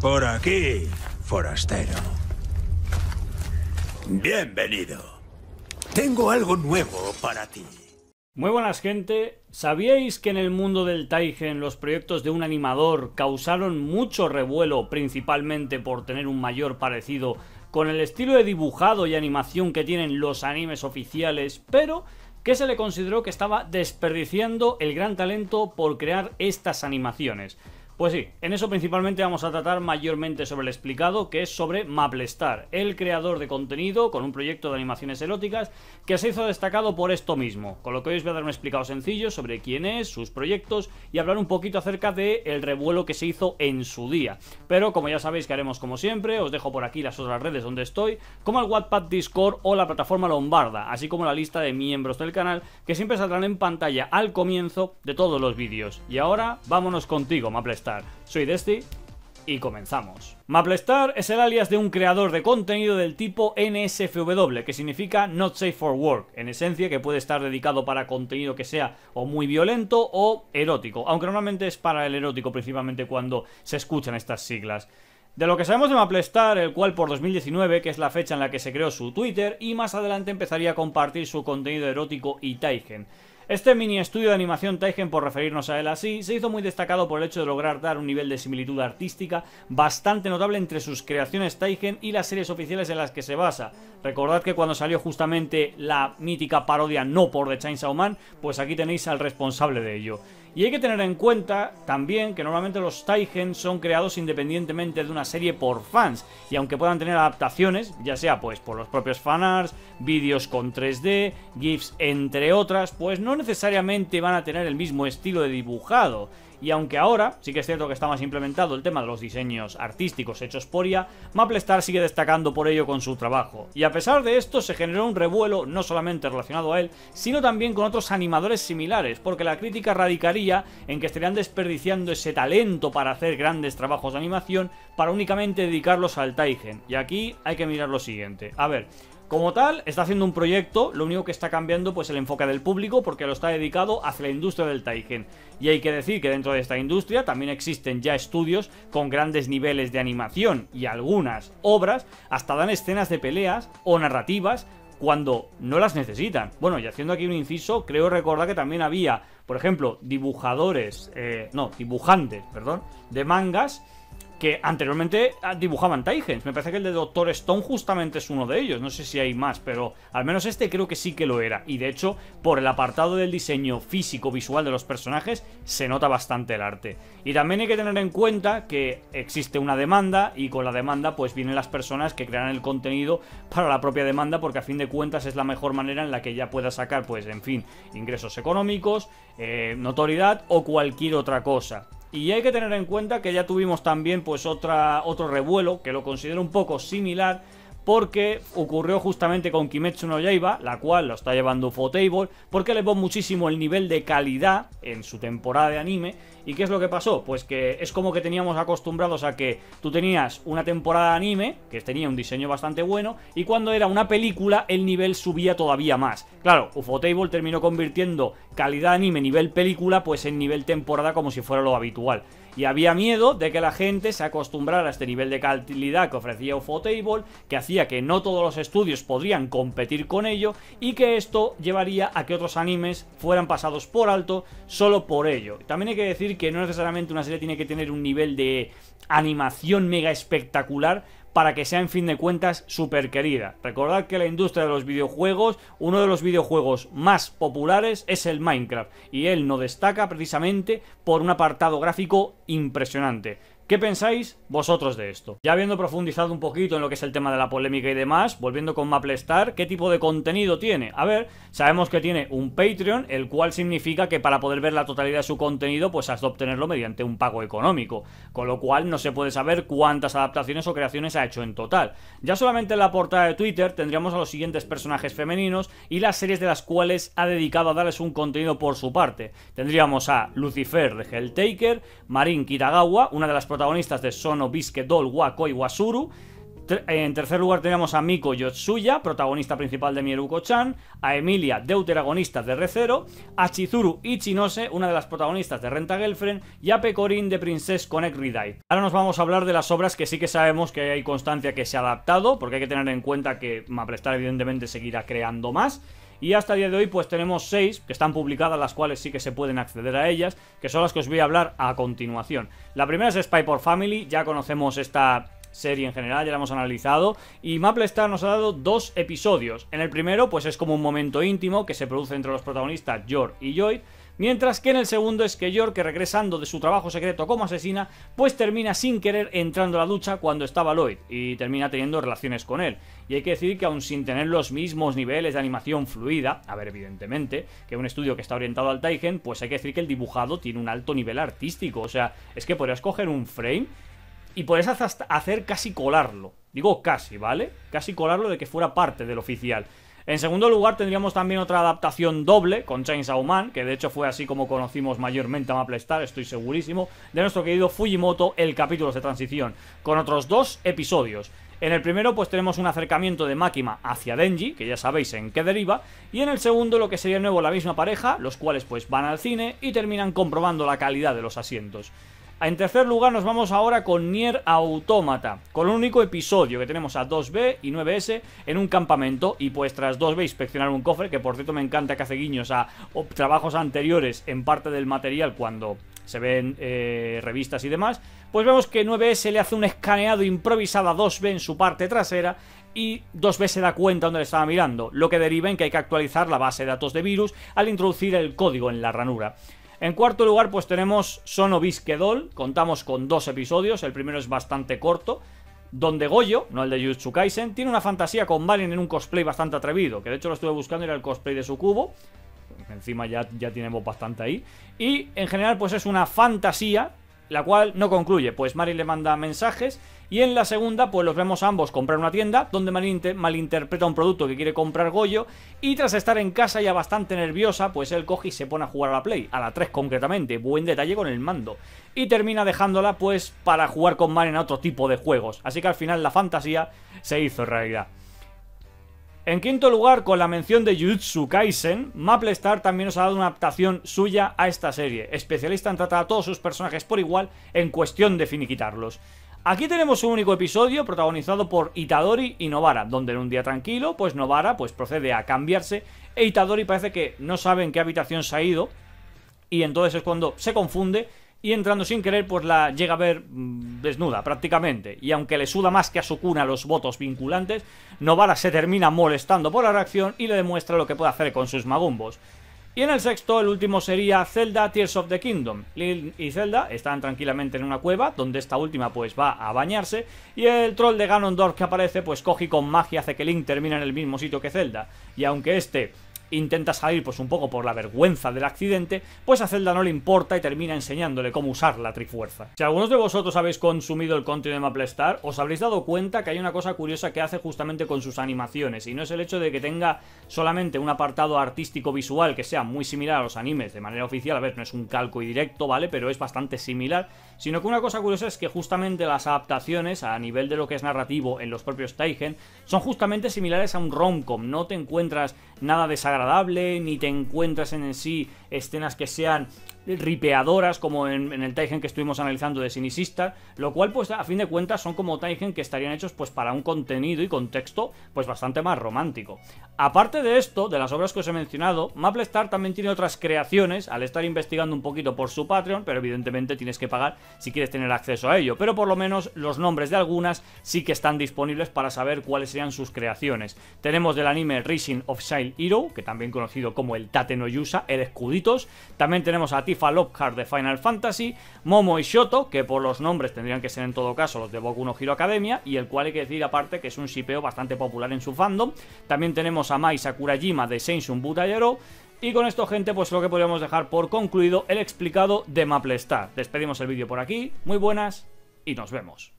Por aquí, forastero. Bienvenido. Tengo algo nuevo para ti. Muy buenas gente, ¿sabíais que en el mundo del Taigen los proyectos de un animador causaron mucho revuelo principalmente por tener un mayor parecido con el estilo de dibujado y animación que tienen los animes oficiales, pero que se le consideró que estaba desperdiciando el gran talento por crear estas animaciones? Pues sí, en eso principalmente vamos a tratar mayormente sobre el explicado, que es sobre Maplestar, el creador de contenido con un proyecto de animaciones eróticas que se hizo destacado por esto mismo, con lo que hoy os voy a dar un explicado sencillo sobre quién es, sus proyectos y hablar un poquito acerca del el revuelo que se hizo en su día. Pero como ya sabéis que haremos como siempre, os dejo por aquí las otras redes donde estoy, como el Wattpad Discord o la plataforma Lombarda, así como la lista de miembros del canal que siempre saldrán en pantalla al comienzo de todos los vídeos. Y ahora, vámonos contigo, Maplestar. Soy Desti y comenzamos. MapleStar es el alias de un creador de contenido del tipo NSFW, que significa Not Safe for Work, en esencia que puede estar dedicado para contenido que sea o muy violento o erótico, aunque normalmente es para el erótico principalmente cuando se escuchan estas siglas. De lo que sabemos de MapleStar, el cual por 2019, que es la fecha en la que se creó su Twitter, y más adelante empezaría a compartir su contenido erótico y Taigen. Este mini estudio de animación Taigen, por referirnos a él así, se hizo muy destacado por el hecho de lograr dar un nivel de similitud artística bastante notable entre sus creaciones Taigen y las series oficiales en las que se basa. Recordad que cuando salió justamente la mítica parodia No por The Chainsaw Man, pues aquí tenéis al responsable de ello. Y hay que tener en cuenta también que normalmente los Taigen son creados independientemente de una serie por fans, y aunque puedan tener adaptaciones, ya sea pues por los propios fanarts, vídeos con 3D, GIFs entre otras, pues no necesariamente van a tener el mismo estilo de dibujado. Y aunque ahora sí que es cierto que está más implementado el tema de los diseños artísticos hechos por IA, MapleStar sigue destacando por ello con su trabajo. Y a pesar de esto se generó un revuelo no solamente relacionado a él, sino también con otros animadores similares, porque la crítica radicaría en que estarían desperdiciando ese talento para hacer grandes trabajos de animación para únicamente dedicarlos al Taigen. Y aquí hay que mirar lo siguiente. A ver, como tal, está haciendo un proyecto, lo único que está cambiando pues el enfoque del público porque lo está dedicado hacia la industria del Taigen. Y hay que decir que dentro de esta industria también existen ya estudios con grandes niveles de animación y algunas obras hasta dan escenas de peleas o narrativas cuando no las necesitan. Bueno, y haciendo aquí un inciso, creo recordar que también había, por ejemplo, dibujadores, eh, no, dibujantes, perdón, de mangas que anteriormente ah, dibujaban Taigens. Me parece que el de Doctor Stone justamente es uno de ellos. No sé si hay más, pero al menos este creo que sí que lo era. Y de hecho, por el apartado del diseño físico-visual de los personajes, se nota bastante el arte. Y también hay que tener en cuenta que existe una demanda y con la demanda pues vienen las personas que crean el contenido para la propia demanda porque a fin de cuentas es la mejor manera en la que ya pueda sacar pues en fin ingresos económicos, eh, notoriedad o cualquier otra cosa. Y hay que tener en cuenta que ya tuvimos también pues otra, otro revuelo, que lo considero un poco similar, porque ocurrió justamente con Kimetsu no Yaiba, la cual lo está llevando Ufotable porque elevó muchísimo el nivel de calidad en su temporada de anime. ¿Y qué es lo que pasó? Pues que es como que teníamos acostumbrados a que tú tenías una temporada de anime, que tenía un diseño bastante bueno, y cuando era una película el nivel subía todavía más. Claro, Ufotable terminó convirtiendo calidad anime nivel película pues en nivel temporada como si fuera lo habitual y había miedo de que la gente se acostumbrara a este nivel de calidad que ofrecía Ufotable, que hacía que no todos los estudios podrían competir con ello y que esto llevaría a que otros animes fueran pasados por alto solo por ello. También hay que decir que no necesariamente una serie tiene que tener un nivel de animación mega espectacular para que sea en fin de cuentas súper querida. Recordad que la industria de los videojuegos, uno de los videojuegos más populares es el Minecraft y él no destaca precisamente por un apartado gráfico impresionante. ¿Qué pensáis vosotros de esto? Ya habiendo profundizado un poquito en lo que es el tema de la polémica y demás, volviendo con MapleStar, ¿qué tipo de contenido tiene? A ver, sabemos que tiene un Patreon, el cual significa que para poder ver la totalidad de su contenido, pues has de obtenerlo mediante un pago económico, con lo cual no se puede saber cuántas adaptaciones o creaciones ha hecho en total. Ya solamente en la portada de Twitter tendríamos a los siguientes personajes femeninos y las series de las cuales ha dedicado a darles un contenido por su parte. Tendríamos a Lucifer de Helltaker, Marin Kitagawa, una de las protagonistas protagonistas de Sono, Bisque, Dol, Wako y Wasuru. En tercer lugar tenemos a Miko Yotsuya, protagonista principal de Mieruko-chan, a Emilia, deuteragonista de Recero, a Chizuru Ichinose, una de las protagonistas de Renta Girlfriend, y a Pecorin de Princess Connect Ahora nos vamos a hablar de las obras que sí que sabemos que hay constancia que se ha adaptado, porque hay que tener en cuenta que Maprestar evidentemente seguirá creando más. Y hasta el día de hoy pues tenemos 6 que están publicadas, las cuales sí que se pueden acceder a ellas, que son las que os voy a hablar a continuación. La primera es Spy por Family, ya conocemos esta serie en general, ya la hemos analizado. Y MapleStar nos ha dado dos episodios. En el primero, pues es como un momento íntimo que se produce entre los protagonistas George y Lloyd, Mientras que en el segundo es que York, regresando de su trabajo secreto como asesina, pues termina sin querer entrando a la ducha cuando estaba Lloyd y termina teniendo relaciones con él. Y hay que decir que aun sin tener los mismos niveles de animación fluida, a ver evidentemente, que un estudio que está orientado al Taigen, pues hay que decir que el dibujado tiene un alto nivel artístico. O sea, es que podrías coger un frame y podrías hacer casi colarlo. Digo casi, ¿vale? Casi colarlo de que fuera parte del oficial. En segundo lugar, tendríamos también otra adaptación doble con Chainsaw Man, que de hecho fue así como conocimos mayormente a MapleStar, estoy segurísimo, de nuestro querido Fujimoto, el capítulo de transición, con otros dos episodios. En el primero pues tenemos un acercamiento de Makima hacia Denji, que ya sabéis en qué deriva, y en el segundo lo que sería nuevo la misma pareja, los cuales pues van al cine y terminan comprobando la calidad de los asientos. En tercer lugar nos vamos ahora con Nier Automata, con un único episodio que tenemos a 2B y 9S en un campamento y pues tras 2B inspeccionar un cofre, que por cierto me encanta que hace guiños a trabajos anteriores en parte del material cuando se ven eh, revistas y demás, pues vemos que 9S le hace un escaneado improvisado a 2B en su parte trasera y 2B se da cuenta donde le estaba mirando, lo que deriva en que hay que actualizar la base de datos de virus al introducir el código en la ranura. En cuarto lugar, pues tenemos Sono Doll. Contamos con dos episodios. El primero es bastante corto. Donde Goyo, no el de Jujutsu Kaisen, tiene una fantasía con Balin en un cosplay bastante atrevido. Que de hecho lo estuve buscando, era el cosplay de su cubo. Encima ya, ya tenemos bastante ahí. Y en general, pues es una fantasía la cual no concluye, pues Mari le manda mensajes y en la segunda pues los vemos ambos comprar una tienda donde Marin malinterpreta un producto que quiere comprar Goyo y tras estar en casa ya bastante nerviosa pues él coge y se pone a jugar a la Play, a la 3 concretamente, buen detalle con el mando y termina dejándola pues para jugar con Mari en otro tipo de juegos, así que al final la fantasía se hizo realidad. En quinto lugar, con la mención de Jujutsu Kaisen, MapleStar también nos ha dado una adaptación suya a esta serie, especialista en tratar a todos sus personajes por igual en cuestión de finiquitarlos. Aquí tenemos un único episodio protagonizado por Itadori y Novara, donde en un día tranquilo, pues Novara pues procede a cambiarse e Itadori parece que no sabe en qué habitación se ha ido y entonces es cuando se confunde y entrando sin querer, pues la llega a ver mm, desnuda prácticamente. Y aunque le suda más que a su cuna los votos vinculantes, Novara se termina molestando por la reacción y le demuestra lo que puede hacer con sus magumbos. Y en el sexto, el último sería Zelda Tears of the Kingdom. Lil y Zelda están tranquilamente en una cueva, donde esta última pues va a bañarse, y el troll de Ganondorf que aparece pues coge y con magia hace que Link termine en el mismo sitio que Zelda. Y aunque este intenta salir pues un poco por la vergüenza del accidente, pues a Zelda no le importa y termina enseñándole cómo usar la Trifuerza. Si algunos de vosotros habéis consumido el contenido de Maplestar, os habréis dado cuenta que hay una cosa curiosa que hace justamente con sus animaciones, y no es el hecho de que tenga solamente un apartado artístico visual que sea muy similar a los animes de manera oficial, a ver, no es un calco y directo, ¿vale? Pero es bastante similar, sino que una cosa curiosa es que justamente las adaptaciones a nivel de lo que es narrativo en los propios Taigen son justamente similares a un romcom, no te encuentras nada desagradable, ni te encuentras en sí escenas que sean ripeadoras como en, el Taigen que estuvimos analizando de Sinisista, lo cual pues a fin de cuentas son como Taigen que estarían hechos pues para un contenido y contexto pues bastante más romántico. Aparte de esto, de las obras que os he mencionado, MapleStar también tiene otras creaciones al estar investigando un poquito por su Patreon, pero evidentemente tienes que pagar si quieres tener acceso a ello, pero por lo menos los nombres de algunas sí que están disponibles para saber cuáles serían sus creaciones. Tenemos del anime Rising of Shine Hero, que también conocido como el Tate el Escuditos, también tenemos a Tifa Card de Final Fantasy, Momo y Shoto, que por los nombres tendrían que ser en todo caso los de Boku no Hero Academia, y el cual hay que decir aparte que es un shipeo bastante popular en su fandom. También tenemos a Mai Sakurajima de Buta Butayaro, y con esto, gente, pues lo que podríamos dejar por concluido el explicado de Star. Despedimos el vídeo por aquí, muy buenas y nos vemos.